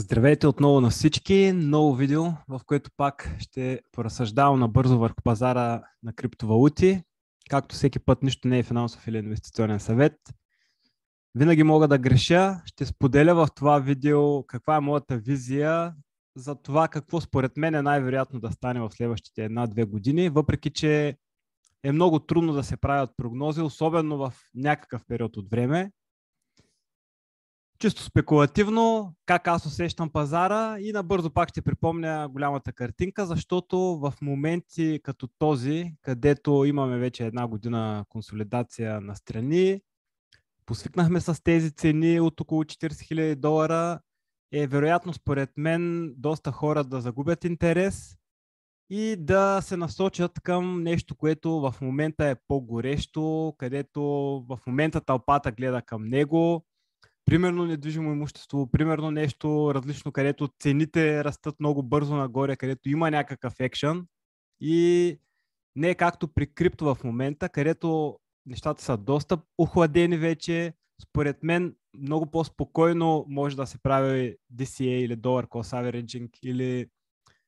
Здравейте отново на всички. Ново видео, в което пак ще поразсъждавам набързо върху пазара на криптовалути. Както всеки път, нищо не е финансов или инвестиционен съвет. Винаги мога да греша. Ще споделя в това видео каква е моята визия за това какво според мен е най-вероятно да стане в следващите една-две години, въпреки че е много трудно да се правят прогнози, особено в някакъв период от време чисто спекулативно, как аз усещам пазара и набързо пак ще припомня голямата картинка, защото в моменти като този, където имаме вече една година консолидация на страни, посвикнахме с тези цени от около 40 000 долара, е вероятно според мен доста хора да загубят интерес и да се насочат към нещо, което в момента е по-горещо, където в момента тълпата гледа към него, примерно недвижимо имущество, примерно нещо различно, където цените растат много бързо нагоре, където има някакъв екшен и не е както при крипто в момента, където нещата са доста охладени вече. Според мен много по-спокойно може да се прави DCA или Dollar Cost Averaging или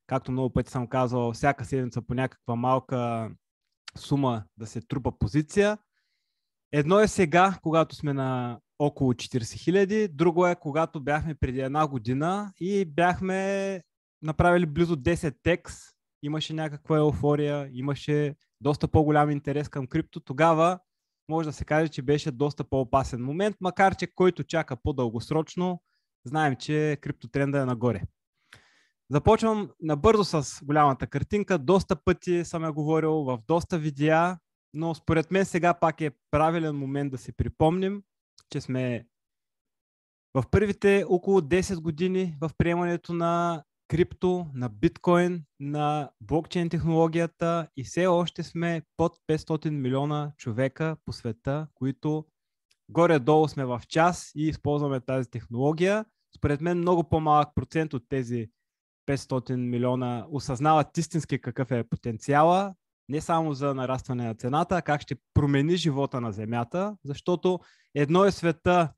както много пъти съм казвал, всяка седмица по някаква малка сума да се трупа позиция. Едно е сега, когато сме на около 40 хиляди. Друго е, когато бяхме преди една година и бяхме направили близо 10 текс. Имаше някаква еуфория, имаше доста по-голям интерес към крипто. Тогава може да се каже, че беше доста по-опасен момент, макар че който чака по-дългосрочно, знаем, че криптотренда е нагоре. Започвам набързо с голямата картинка. Доста пъти съм я говорил в доста видеа, но според мен сега пак е правилен момент да си припомним че сме в първите около 10 години в приемането на крипто, на биткоин, на блокчейн технологията и все още сме под 500 милиона човека по света, които горе-долу сме в час и използваме тази технология. Според мен много по-малък процент от тези 500 милиона осъзнават истински какъв е потенциала не само за нарастване на цената, а как ще промени живота на Земята, защото едно е света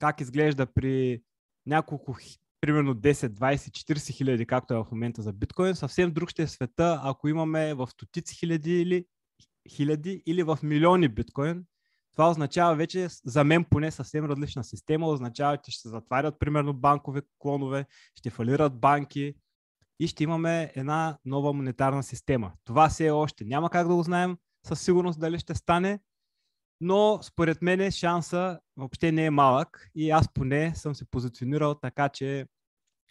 как изглежда при няколко, примерно 10, 20, 40 хиляди, както е в момента за биткоин, съвсем друг ще е света, ако имаме в стотици хиляди или хиляди или в милиони биткоин, това означава вече, за мен поне съвсем различна система, означава, че ще се затварят примерно банкови клонове, ще фалират банки, и ще имаме една нова монетарна система. Това все още няма как да го знаем със сигурност дали ще стане, но според мен шанса въобще не е малък и аз поне съм се позиционирал така, че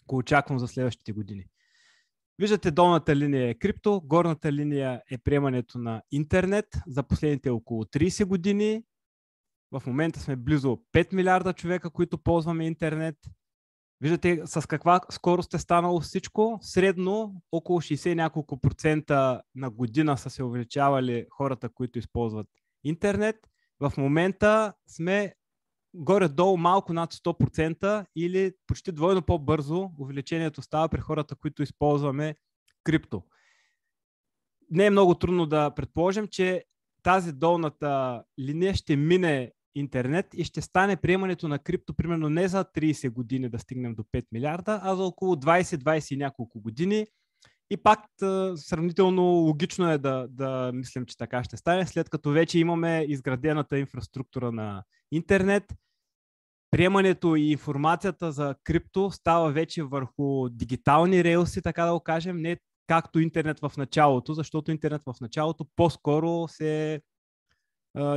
го очаквам за следващите години. Виждате, долната линия е крипто, горната линия е приемането на интернет за последните около 30 години. В момента сме близо 5 милиарда човека, които ползваме интернет. Виждате с каква скорост е станало всичко. Средно около 60 няколко процента на година са се увеличавали хората, които използват интернет. В момента сме горе-долу малко над 100% или почти двойно по-бързо увеличението става при хората, които използваме крипто. Не е много трудно да предположим, че тази долната линия ще мине интернет и ще стане приемането на крипто примерно не за 30 години да стигнем до 5 милиарда, а за около 20-20 и няколко години. И пак сравнително логично е да, да мислим, че така ще стане, след като вече имаме изградената инфраструктура на интернет. Приемането и информацията за крипто става вече върху дигитални релси, така да го кажем, не както интернет в началото, защото интернет в началото по-скоро се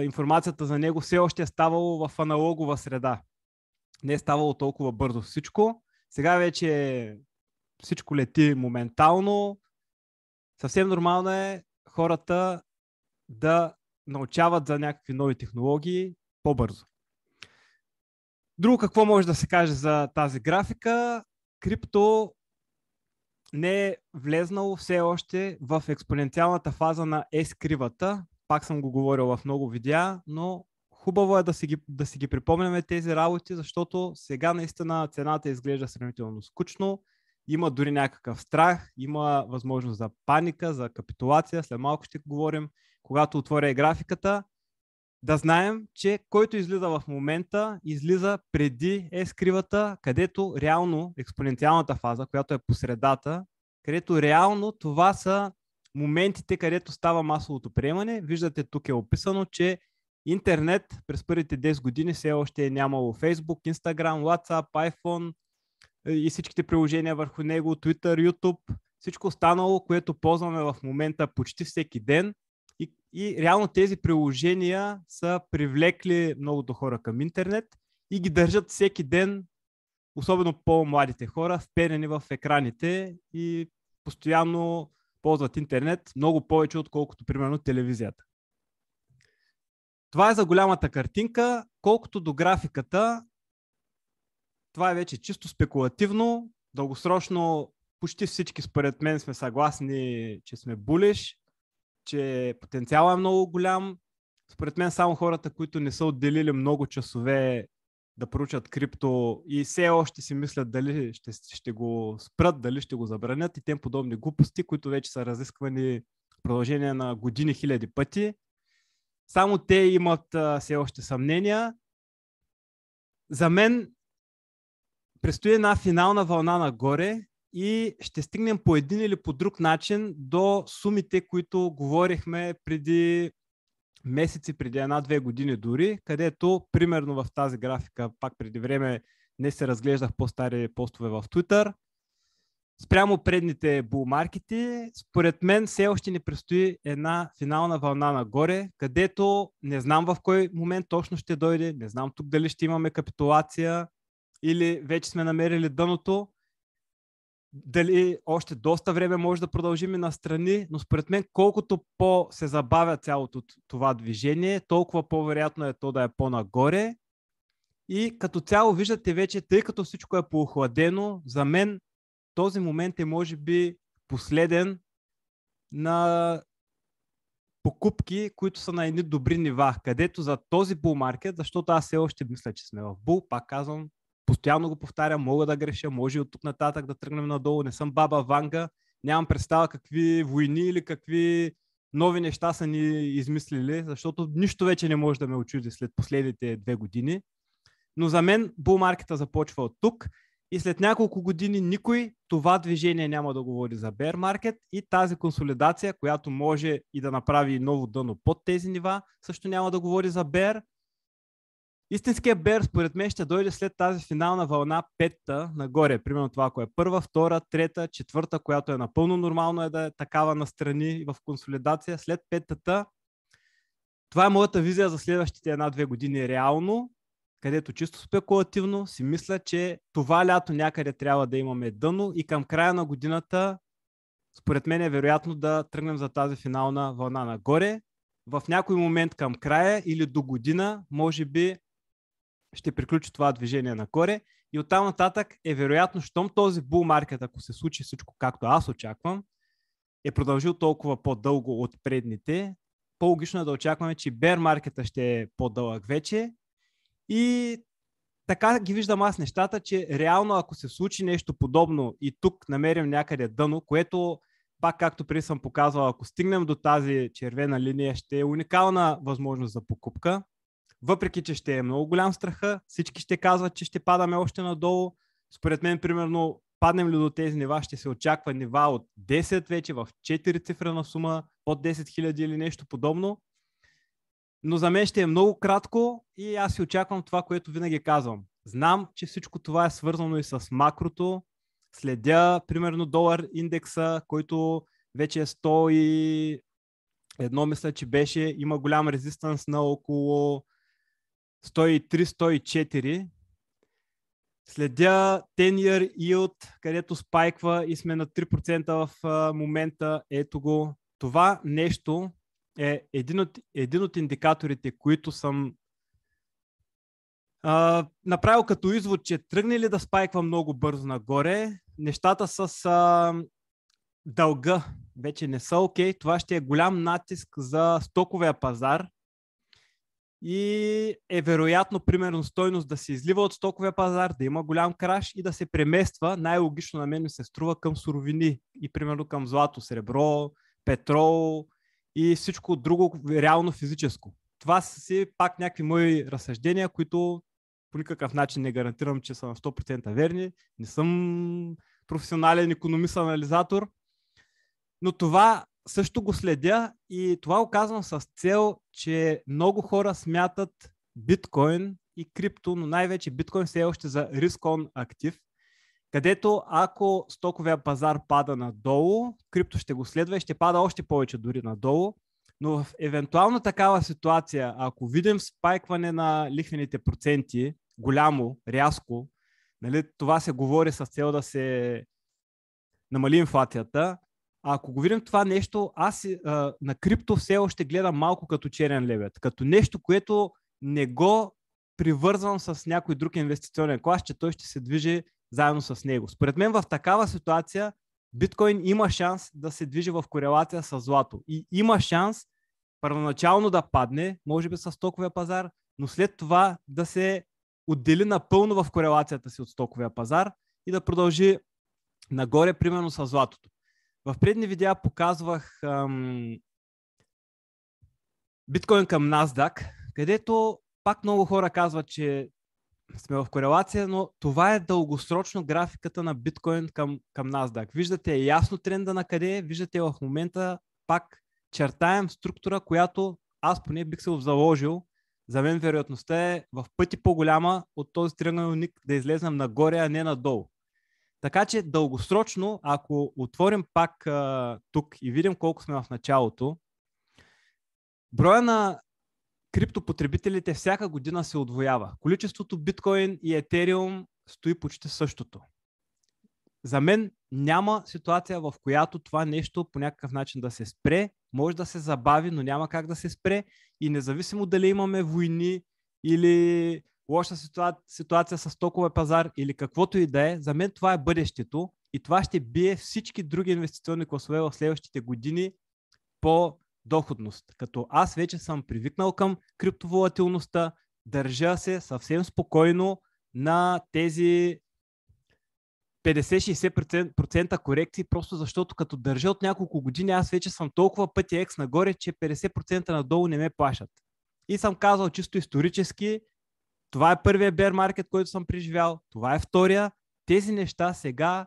информацията за него все още е ставало в аналогова среда. Не е ставало толкова бързо всичко. Сега вече всичко лети моментално. Съвсем нормално е хората да научават за някакви нови технологии по-бързо. Друго какво може да се каже за тази графика? Крипто не е влезнало все още в експоненциалната фаза на S-кривата, пак съм го говорил в много видеа, но хубаво е да си ги, да си ги припомняме тези работи, защото сега наистина цената изглежда сравнително скучно, има дори някакъв страх, има възможност за паника, за капитулация, след малко ще говорим, когато отворя графиката, да знаем, че който излиза в момента, излиза преди е скривата, където реално експоненциалната фаза, която е посредата, където реално това са моментите, където става масовото приемане. Виждате, тук е описано, че интернет през първите 10 години все още е нямало Facebook, Instagram, WhatsApp, iPhone е, и всичките приложения върху него, Twitter, YouTube, всичко останало, което ползваме в момента почти всеки ден. И, и реално тези приложения са привлекли многото хора към интернет и ги държат всеки ден, особено по-младите хора, вперени в екраните и постоянно ползват интернет много повече, отколкото, примерно, телевизията. Това е за голямата картинка. Колкото до графиката, това е вече чисто спекулативно. Дългосрочно почти всички, според мен, сме съгласни, че сме булиш, че потенциалът е много голям. Според мен само хората, които не са отделили много часове да проучат крипто и все още си мислят дали ще, ще го спрат, дали ще го забранят и тем подобни глупости, които вече са разисквани в продължение на години, хиляди пъти. Само те имат все още съмнения. За мен предстои една финална вълна нагоре и ще стигнем по един или по друг начин до сумите, които говорихме преди месеци, преди една-две години дори, където примерно в тази графика, пак преди време не се разглеждах по-стари постове в Twitter, спрямо предните булмаркети, според мен все още не предстои една финална вълна нагоре, където не знам в кой момент точно ще дойде, не знам тук дали ще имаме капитулация или вече сме намерили дъното, дали още доста време може да продължим и настрани, но според мен колкото по се забавя цялото това движение, толкова по-вероятно е то да е по-нагоре. И като цяло виждате вече, тъй като всичко е поохладено, за мен този момент е може би последен на покупки, които са на едни добри нива, където за този bull market, защото аз все още мисля, че сме в бул, пак казвам, Постоянно го повтарям, мога да греша, може и от тук нататък да тръгнем надолу. Не съм баба Ванга, нямам представа какви войни или какви нови неща са ни измислили, защото нищо вече не може да ме очуди след последните две години. Но за мен булмаркета започва от тук и след няколко години никой това движение няма да говори за bear market и тази консолидация, която може и да направи ново дъно под тези нива, също няма да говори за bear, Истинския бер, според мен, ще дойде след тази финална вълна петта нагоре. Примерно това, ако е първа, втора, трета, четвърта, която е напълно нормално е да е такава настрани в консолидация. След петата, това е моята визия за следващите една-две години реално, където чисто спекулативно си мисля, че това лято някъде трябва да имаме дъно и към края на годината, според мен е вероятно да тръгнем за тази финална вълна нагоре. В някой момент към края или до година, може би ще приключи това движение нагоре и оттам нататък е вероятно, щом този бул маркет, ако се случи всичко както аз очаквам, е продължил толкова по-дълго от предните, по-логично е да очакваме, че bear маркета ще е по-дълъг вече и така ги виждам аз нещата, че реално ако се случи нещо подобно и тук намерим някъде дъно, което пак както преди съм показвал, ако стигнем до тази червена линия, ще е уникална възможност за покупка, въпреки, че ще е много голям страха, всички ще казват, че ще падаме още надолу. Според мен, примерно, паднем ли до тези нива, ще се очаква нива от 10 вече в 4 цифрена сума, под 10 000 или нещо подобно. Но за мен ще е много кратко и аз си очаквам това, което винаги казвам. Знам, че всичко това е свързано и с макрото. Следя, примерно, долар индекса, който вече е 100 и едно мисля, че беше, има голям резистанс на около 103-104. Следя 10-year yield, където спайква и сме на 3% в момента. Ето го. Това нещо е един от, един от индикаторите, които съм а, направил като извод, че тръгне ли да спайква много бързо нагоре, нещата с а, дълга вече не са окей. Okay. Това ще е голям натиск за стоковия пазар и е вероятно, примерно, стойност да се излива от стоковия пазар, да има голям краш и да се премества, най-логично на мен ми се струва, към суровини и примерно към злато, сребро, петрол и всичко друго реално физическо. Това са си пак някакви мои разсъждения, които по никакъв начин не гарантирам, че са на 100% верни. Не съм професионален економист-анализатор, но това също го следя и това го казвам с цел, че много хора смятат биткоин и крипто, но най-вече биткоин се е още за рискон актив, където ако стоковия пазар пада надолу, крипто ще го следва и ще пада още повече дори надолу. Но в евентуално такава ситуация, ако видим спайкване на лихвените проценти, голямо, рязко, нали, това се говори с цел да се намали инфлацията, а ако го видим това нещо, аз е, а, на крипто все още гледам малко като черен лебед, като нещо, което не го привързвам с някой друг инвестиционен клас, че той ще се движи заедно с него. Според мен в такава ситуация биткоин има шанс да се движи в корелация с злато и има шанс първоначално да падне, може би с стоковия пазар, но след това да се отдели напълно в корелацията си от стоковия пазар и да продължи нагоре, примерно с златото. В предни видеа показвах ам, биткоин към NASDAQ, където пак много хора казват, че сме в корелация, но това е дългосрочно графиката на биткоин към, към NASDAQ. Виждате е ясно тренда на къде, е, виждате в момента пак чертаем структура, която аз поне бих се заложил. За мен вероятността е в пъти по-голяма от този триъгълник да излезнем нагоре, а не надолу. Така че дългосрочно, ако отворим пак а, тук и видим колко сме в началото, броя на криптопотребителите всяка година се отвоява. Количеството биткоин и етериум стои почти същото. За мен няма ситуация, в която това нещо по някакъв начин да се спре. Може да се забави, но няма как да се спре. И независимо дали имаме войни или лоша ситуация, ситуация с токове пазар или каквото и да е, за мен това е бъдещето и това ще бие всички други инвестиционни класове в следващите години по доходност. Като аз вече съм привикнал към криптоволатилността, държа се съвсем спокойно на тези 50-60% корекции, просто защото като държа от няколко години, аз вече съм толкова пъти екс нагоре, че 50% надолу не ме плашат. И съм казал чисто исторически, това е първия bear market, който съм преживял. Това е втория. Тези неща сега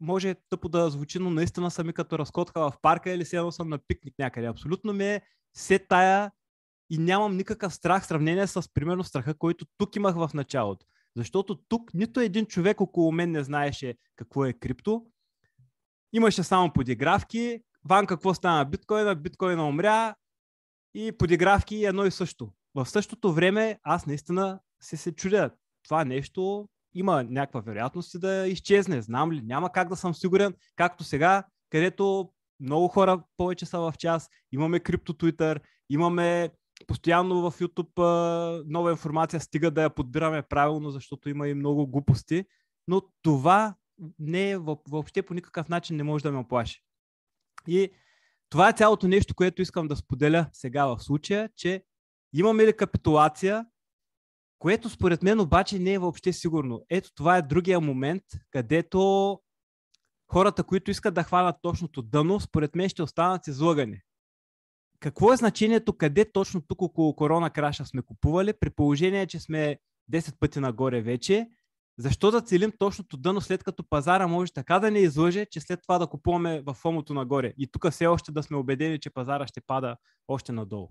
може тъпо да звучи, но наистина са ми като разкотка в парка или седно съм на пикник някъде. Абсолютно ми е се тая и нямам никакъв страх в сравнение с, примерно, страха, който тук имах в началото. Защото тук нито един човек около мен не знаеше какво е крипто. Имаше само подигравки. Ван какво стана биткоина, биткоина умря и подигравки едно и също в същото време аз наистина се, се чудя. Това нещо има някаква вероятност да изчезне. Знам ли? Няма как да съм сигурен. Както сега, където много хора повече са в час. Имаме крипто Twitter, имаме постоянно в YouTube нова информация, стига да я подбираме правилно, защото има и много глупости. Но това не е, въобще по никакъв начин не може да ме оплаши. И това е цялото нещо, което искам да споделя сега в случая, че Имаме ли капитулация, което според мен обаче не е въобще сигурно. Ето това е другия момент, където хората, които искат да хванат точното дъно, според мен ще останат излъгани. Какво е значението къде точно тук около корона краша сме купували, при положение, че сме 10 пъти нагоре вече? Защо да целим точното дъно, след като пазара може така да не излъже, че след това да купуваме в фомото нагоре? И тук все още да сме убедени, че пазара ще пада още надолу.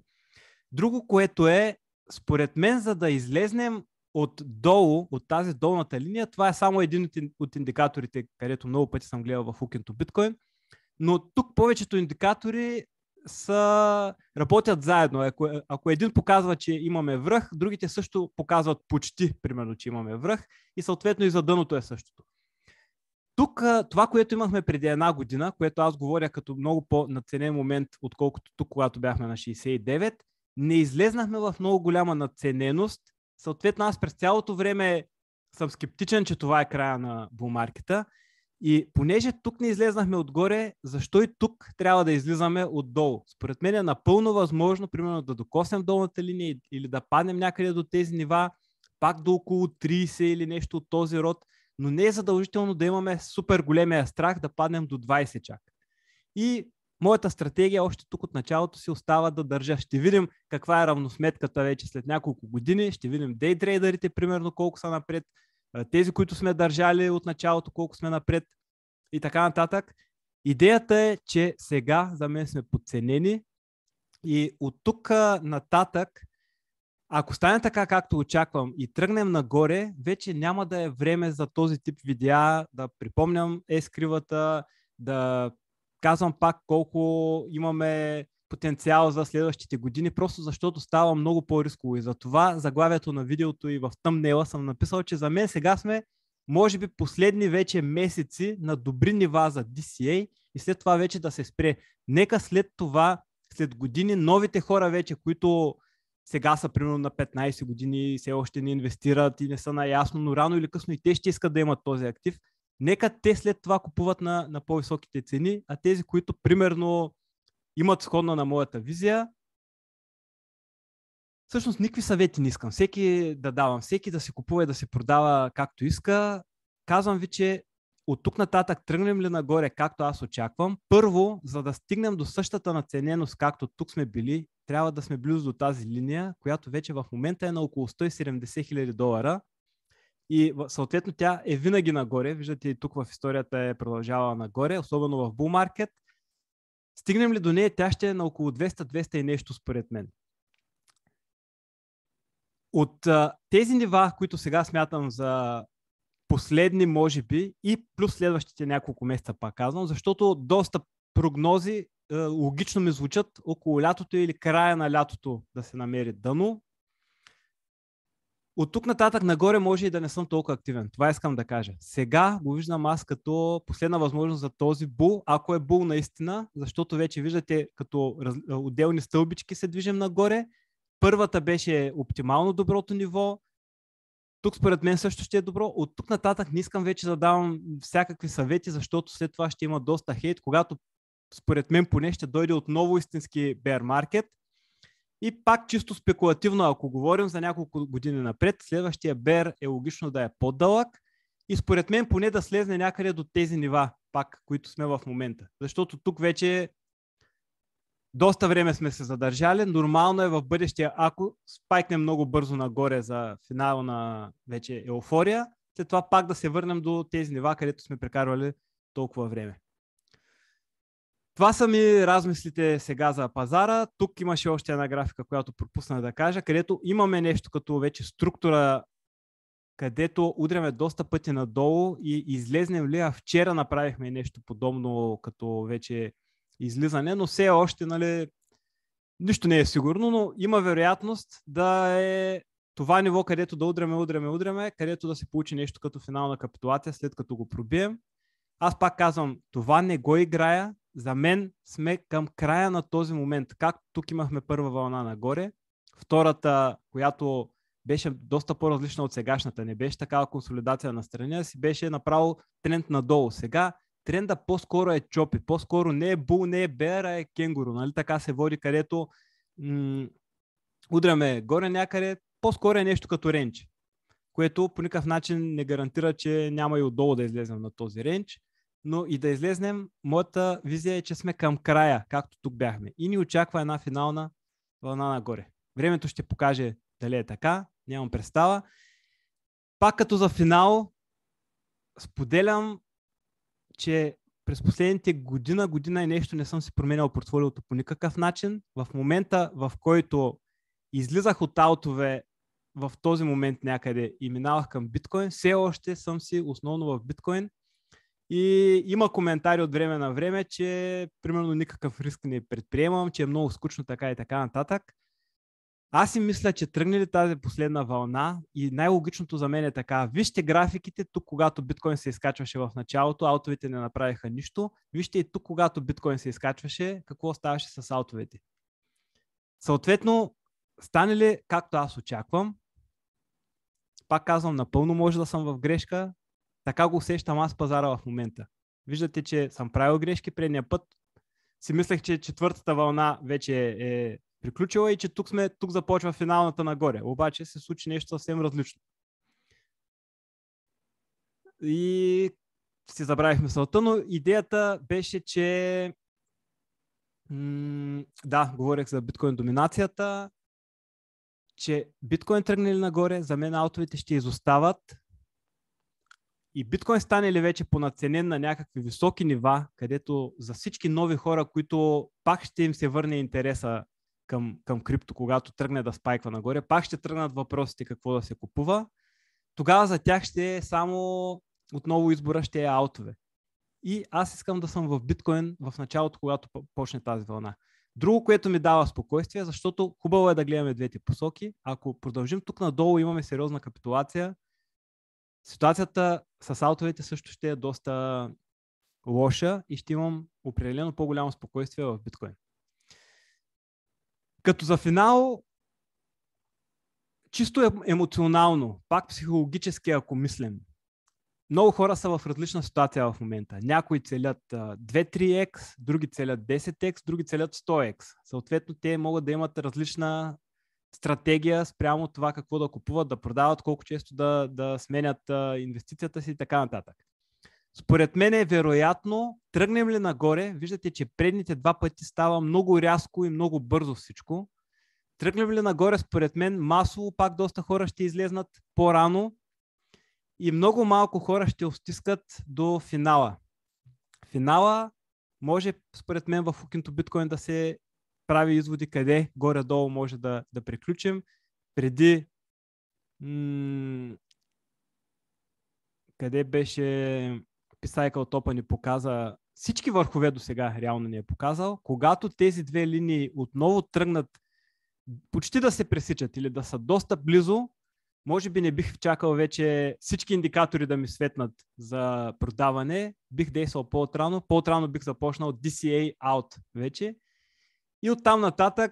Друго, което е, според мен, за да излезнем от долу, от тази долната линия, това е само един от индикаторите, където много пъти съм гледал в Hookinto to Bitcoin, но тук повечето индикатори са, работят заедно. Ако, ако един показва, че имаме връх, другите също показват почти, примерно, че имаме връх и съответно и за дъното е същото. Тук това, което имахме преди една година, което аз говоря като много по-наценен момент, отколкото тук, когато бяхме на 69, не излезнахме в много голяма надцененост. Съответно, аз през цялото време съм скептичен, че това е края на бумаркета. И понеже тук не излезнахме отгоре, защо и тук трябва да излизаме отдолу? Според мен е напълно възможно, примерно, да докоснем долната линия или да паднем някъде до тези нива, пак до около 30 или нещо от този род, но не е задължително да имаме супер големия страх да паднем до 20 чак. И моята стратегия още тук от началото си остава да държа. Ще видим каква е равносметката вече след няколко години. Ще видим дейтрейдерите, примерно, колко са напред. Тези, които сме държали от началото, колко сме напред и така нататък. Идеята е, че сега за мен сме подценени и от тук нататък, ако стане така както очаквам и тръгнем нагоре, вече няма да е време за този тип видеа, да припомням ескривата, да казвам пак колко имаме потенциал за следващите години, просто защото става много по-рисково. И за това заглавието на видеото и в тъмнела съм написал, че за мен сега сме може би последни вече месеци на добри нива за DCA и след това вече да се спре. Нека след това, след години, новите хора вече, които сега са примерно на 15 години и все още не инвестират и не са наясно, но рано или късно и те ще искат да имат този актив, нека те след това купуват на, на по-високите цени, а тези, които примерно имат сходна на моята визия, всъщност никакви съвети не искам. Всеки да давам, всеки да се купува и да се продава както иска. Казвам ви, че от тук нататък тръгнем ли нагоре, както аз очаквам, първо, за да стигнем до същата нацененост, както тук сме били, трябва да сме близо до тази линия, която вече в момента е на около 170 000 долара, и съответно тя е винаги нагоре. Виждате и тук в историята е продължавала нагоре, особено в Bull Market. Стигнем ли до нея, тя ще е на около 200-200 и нещо според мен. От а, тези нива, които сега смятам за последни, може би, и плюс следващите няколко месеца, пак казвам, защото доста прогнози логично ми звучат около лятото или края на лятото да се намери дъно, от тук нататък нагоре може и да не съм толкова активен. Това искам да кажа. Сега го виждам аз като последна възможност за този бул, ако е бул наистина, защото вече виждате като раз... отделни стълбички се движим нагоре. Първата беше оптимално доброто ниво, тук според мен също ще е добро. От тук нататък не искам вече да давам всякакви съвети, защото след това ще има доста хейт, когато според мен поне ще дойде отново истински bear market и пак чисто спекулативно, ако говорим за няколко години напред, следващия бер е логично да е по-дълъг и според мен поне да слезне някъде до тези нива, пак, които сме в момента. Защото тук вече доста време сме се задържали. Нормално е в бъдещия, ако спайкнем много бързо нагоре за финал на вече еуфория, след това пак да се върнем до тези нива, където сме прекарвали толкова време. Това са ми размислите сега за пазара. Тук имаше още една графика, която пропусна да кажа, където имаме нещо като вече структура, където удряме доста пъти надолу и излезнем ли, а вчера направихме нещо подобно като вече излизане, но все още, нали, нищо не е сигурно, но има вероятност да е това ниво, където да удряме, удряме, удряме, където да се получи нещо като финална капитулация, след като го пробием. Аз пак казвам, това не го играя, за мен сме към края на този момент. Както тук имахме първа вълна нагоре, втората, която беше доста по-различна от сегашната, не беше такава консолидация на страни, си беше направо тренд надолу. Сега тренда по-скоро е чопи, по-скоро не е бул, не е бер, а е кенгуру. Нали? Така се води, където м- удряме горе някъде, по-скоро е нещо като ренч, което по никакъв начин не гарантира, че няма и отдолу да излезем на този ренч. Но и да излезнем, моята визия е, че сме към края, както тук бяхме. И ни очаква една финална вълна нагоре. Времето ще покаже дали е така, нямам представа. Пак като за финал, споделям, че през последните година, година и нещо не съм си променял портфолиото по никакъв начин. В момента, в който излизах от аутове в този момент някъде и минавах към биткоин, все още съм си основно в биткоин и има коментари от време на време, че примерно никакъв риск не предприемам, че е много скучно така и така нататък. Аз си мисля, че тръгне ли тази последна вълна и най-логичното за мен е така. Вижте графиките, тук когато биткоин се изкачваше в началото, аутовете не направиха нищо. Вижте и тук когато биткоин се изкачваше, какво ставаше с аутовете. Съответно, стане ли както аз очаквам, пак казвам, напълно може да съм в грешка, така го усещам аз пазара в момента. Виждате, че съм правил грешки предния път. Си мислех, че четвъртата вълна вече е приключила и че тук, сме, тук започва финалната нагоре. Обаче се случи нещо съвсем различно. И си забравих мисълта, но идеята беше, че м- да, говорих за биткоин доминацията, че биткоин тръгне ли нагоре, за мен аутовете ще изостават и биткоин стане ли вече понаценен на някакви високи нива, където за всички нови хора, които пак ще им се върне интереса към, към крипто, когато тръгне да спайква нагоре, пак ще тръгнат въпросите какво да се купува, тогава за тях ще е само отново избора ще е аутове. И аз искам да съм в биткоин в началото, когато почне тази вълна. Друго, което ми дава спокойствие, защото хубаво е да гледаме двете посоки. Ако продължим тук надолу, имаме сериозна капитулация. Ситуацията с аутовете също ще е доста лоша и ще имам определено по-голямо спокойствие в биткоин. Като за финал, чисто е, емоционално, пак психологически, ако мислим, много хора са в различна ситуация в момента. Някои целят 2-3x, други целят 10x, други целят 100x. Съответно, те могат да имат различна стратегия спрямо това какво да купуват, да продават, колко често да, да сменят а, инвестицията си и така нататък. Според мен е вероятно, тръгнем ли нагоре, виждате, че предните два пъти става много рязко и много бързо всичко. Тръгнем ли нагоре, според мен, масово пак доста хора ще излезнат по-рано и много малко хора ще обстискат до финала. Финала може, според мен, в Хукинто биткоин да се прави изводи къде горе-долу може да, да приключим преди м- къде беше Писайкъл Топа ни показа всички върхове до сега реално ни е показал. Когато тези две линии отново тръгнат почти да се пресичат или да са доста близо, може би не бих чакал вече всички индикатори да ми светнат за продаване. Бих действал по-отрано. По-отрано бих започнал DCA out вече и оттам нататък,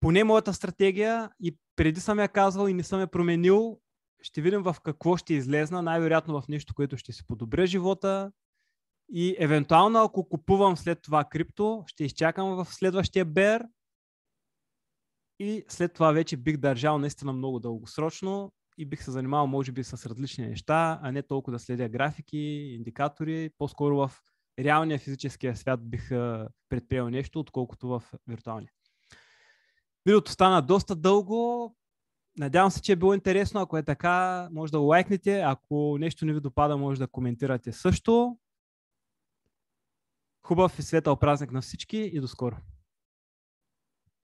поне моята стратегия и преди съм я казвал и не съм я променил, ще видим в какво ще излезна, най-вероятно в нещо, което ще се подобря живота. И евентуално, ако купувам след това крипто, ще изчакам в следващия бер и след това вече бих държал наистина много дългосрочно и бих се занимавал, може би, с различни неща, а не толкова да следя графики, индикатори, по-скоро в реалния физическия свят бих предприел нещо, отколкото в виртуалния. Видеото стана доста дълго. Надявам се, че е било интересно. Ако е така, може да лайкнете. Ако нещо не ви допада, може да коментирате също. Хубав и светъл празник на всички и до скоро!